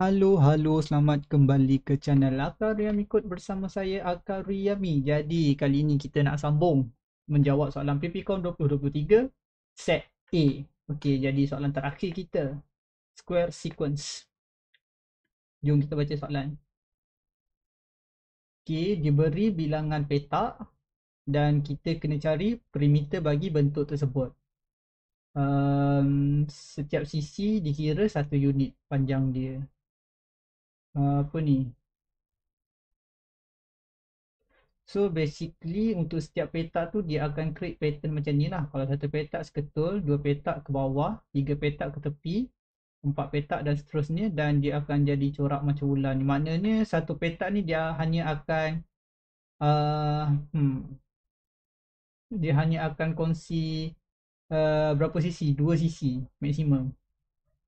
Halo, halo. Selamat kembali ke channel Akar Akariyami Code bersama saya Akar Akariyami. Jadi, kali ini kita nak sambung menjawab soalan PPCOM 2023 set A. Okey, jadi soalan terakhir kita. Square sequence. Jom kita baca soalan. Okey, diberi bilangan petak dan kita kena cari perimeter bagi bentuk tersebut. Um, setiap sisi dikira satu unit panjang dia. Ah, apa ni So basically untuk setiap petak tu dia akan create pattern macam ni lah Kalau satu petak seketul, dua petak ke bawah, tiga petak ke tepi Empat petak dan seterusnya dan dia akan jadi corak macam bulan ni Maknanya satu petak ni dia hanya akan uh, hmm, Dia hanya akan kongsi uh, berapa sisi? Dua sisi maksimum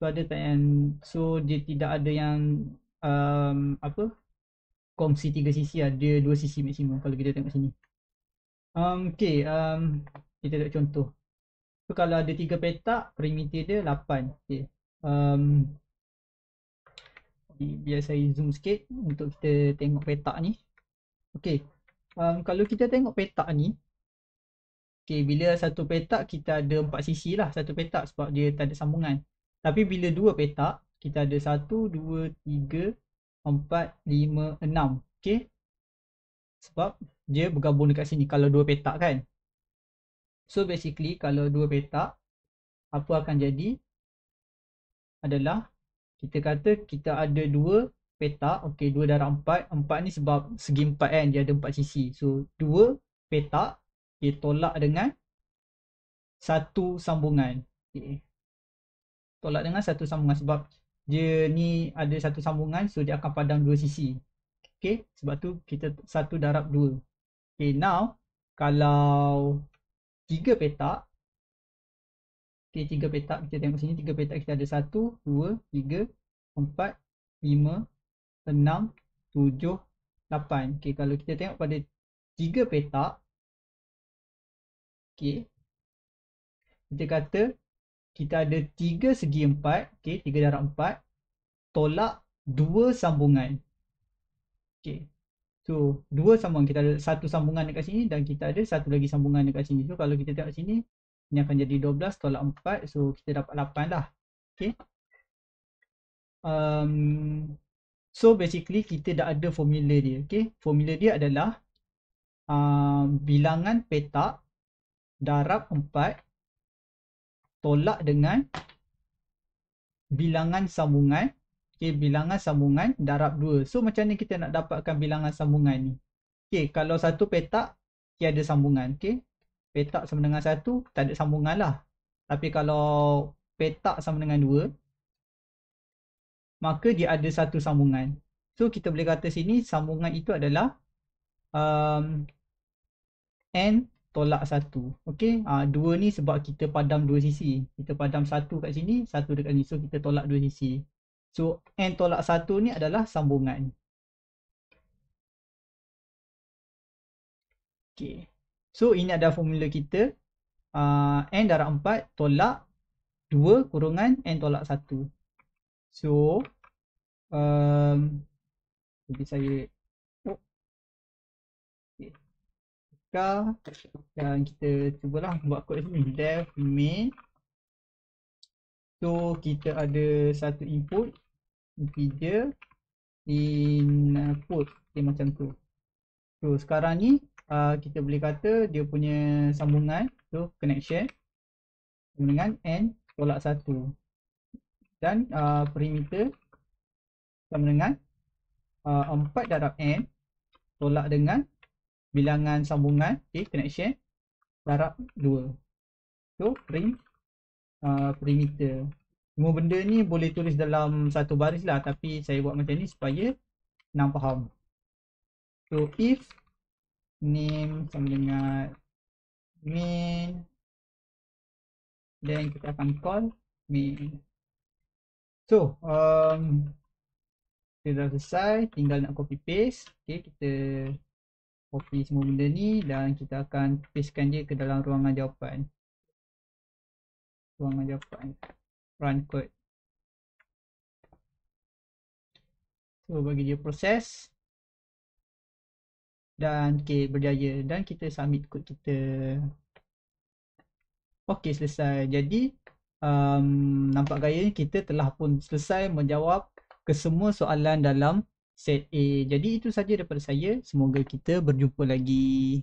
So ada yang, so dia tidak ada yang um, apa kongsi tiga sisi lah. dia dua sisi maksimum kalau kita tengok sini um, okay um, kita tengok contoh so, kalau ada tiga petak perimeter dia 8 okay. um, biar saya zoom sikit untuk kita tengok petak ni okay um, kalau kita tengok petak ni Okay, bila satu petak kita ada empat sisi lah satu petak sebab dia tak ada sambungan. Tapi bila dua petak, kita ada 1, 2, 3, 4, 5, 6 Okay Sebab dia bergabung dekat sini kalau dua petak kan So basically kalau dua petak Apa akan jadi Adalah Kita kata kita ada dua petak Okay dua darab empat Empat ni sebab segi empat kan dia ada empat sisi So dua petak Dia tolak dengan Satu sambungan okay. Tolak dengan satu sambungan sebab dia ni ada satu sambungan so dia akan padang dua sisi okey sebab tu kita satu darab dua okey now kalau tiga petak okey tiga petak kita tengok sini tiga petak kita ada satu dua tiga empat lima enam tujuh lapan okey kalau kita tengok pada tiga petak okey kita kata kita ada tiga segi empat, okay, tiga darab empat, tolak dua sambungan. Okay. So, dua sambungan. Kita ada satu sambungan dekat sini dan kita ada satu lagi sambungan dekat sini. So, kalau kita tengok sini, ini akan jadi 12 tolak 4. So, kita dapat 8 lah. Okay. Um, so, basically kita dah ada formula dia. Okay. Formula dia adalah uh, bilangan petak darab 4 tolak dengan bilangan sambungan okey bilangan sambungan darab 2 so macam ni kita nak dapatkan bilangan sambungan ni okey kalau satu petak tiada sambungan okey petak sama dengan satu tak ada sambungan lah tapi kalau petak sama dengan dua maka dia ada satu sambungan so kita boleh kata sini sambungan itu adalah um, n tolak satu. Okey, uh, dua ni sebab kita padam dua sisi. Kita padam satu kat sini, satu dekat sini. So kita tolak dua sisi. So n tolak satu ni adalah sambungan. Okey. So ini ada formula kita. Uh, ah, n darab 4 tolak 2 kurungan n tolak 1. So um, jadi saya tukar dan kita cubalah buat kod sini dev main so kita ada satu input integer input okay, macam tu so sekarang ni uh, kita boleh kata dia punya sambungan so connection dengan n tolak satu, dan uh, perimeter sama dengan uh, darab n tolak dengan bilangan sambungan okay, connection darab 2 so ring uh, perimeter semua benda ni boleh tulis dalam satu baris lah tapi saya buat macam ni supaya nak faham so if name sama dengan main then kita akan call main so um, kita dah selesai tinggal nak copy paste okay, kita copy semua benda ni dan kita akan pastekan dia ke dalam ruangan jawapan ruangan jawapan run code so bagi dia proses dan ok berjaya dan kita submit code kita ok selesai jadi um, nampak gayanya kita telah pun selesai menjawab kesemua soalan dalam set A. Jadi itu saja daripada saya. Semoga kita berjumpa lagi.